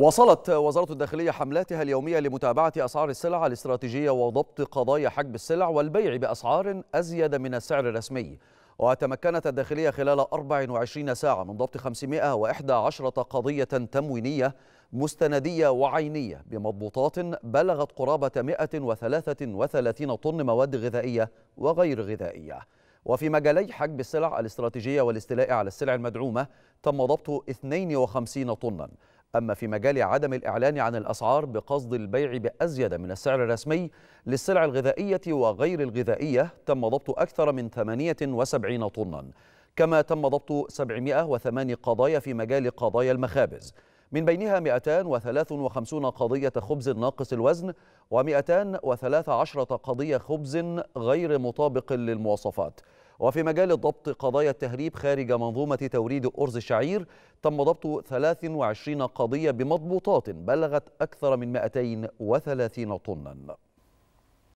واصلت وزارة الداخلية حملاتها اليومية لمتابعة أسعار السلع الاستراتيجية وضبط قضايا حجب السلع والبيع بأسعار أزيد من السعر الرسمي وتمكنت الداخلية خلال 24 ساعة من ضبط 511 قضية تموينية مستندية وعينية بمضبوطات بلغت قرابة 133 طن مواد غذائية وغير غذائية وفي مجالي حجب السلع الاستراتيجية والاستيلاء على السلع المدعومة تم ضبط 52 طناً أما في مجال عدم الإعلان عن الأسعار بقصد البيع بأزيد من السعر الرسمي للسلع الغذائية وغير الغذائية تم ضبط أكثر من 78 طنا كما تم ضبط 708 قضايا في مجال قضايا المخابز من بينها 253 قضية خبز ناقص الوزن و213 قضية خبز غير مطابق للمواصفات وفي مجال الضبط قضايا التهريب خارج منظومة توريد أرز الشعير تم ضبط 23 قضية بمضبوطات بلغت أكثر من 230 طناً